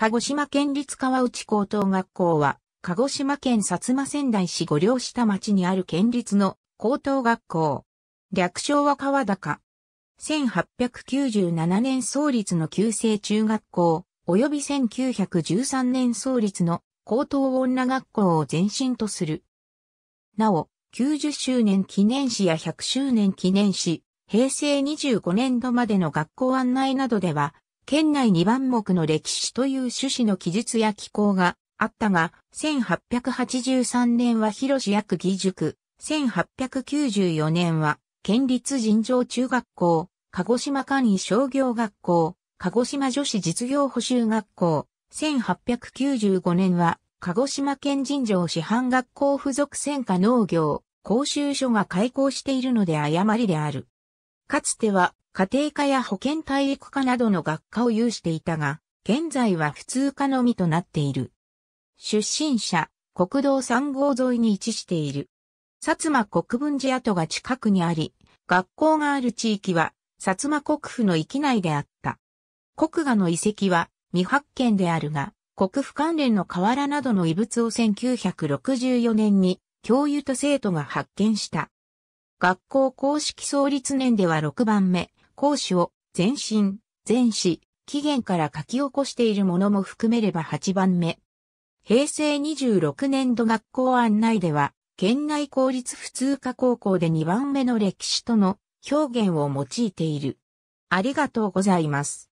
鹿児島県立川内高等学校は、鹿児島県薩摩仙台市御両下町にある県立の高等学校。略称は川高。1897年創立の旧制中学校、及び1913年創立の高等女学校を前身とする。なお、90周年記念誌や100周年記念誌、平成25年度までの学校案内などでは、県内二番目の歴史という趣旨の記述や機構があったが、1883年は広市役義塾、1894年は県立尋常中学校、鹿児島官易商業学校、鹿児島女子実業補修学校、1895年は鹿児島県尋常師範学校附属専科農業、講習所が開校しているので誤りである。かつては家庭科や保健体育科などの学科を有していたが、現在は普通科のみとなっている。出身者、国道3号沿いに位置している。薩摩国分寺跡が近くにあり、学校がある地域は、薩摩国府の域内であった。国画の遺跡は未発見であるが、国府関連の瓦などの遺物を1964年に教諭と生徒が発見した。学校公式創立年では6番目、講師を前身、前史、起源から書き起こしているものも含めれば8番目。平成26年度学校案内では、県内公立普通科高校で2番目の歴史との表現を用いている。ありがとうございます。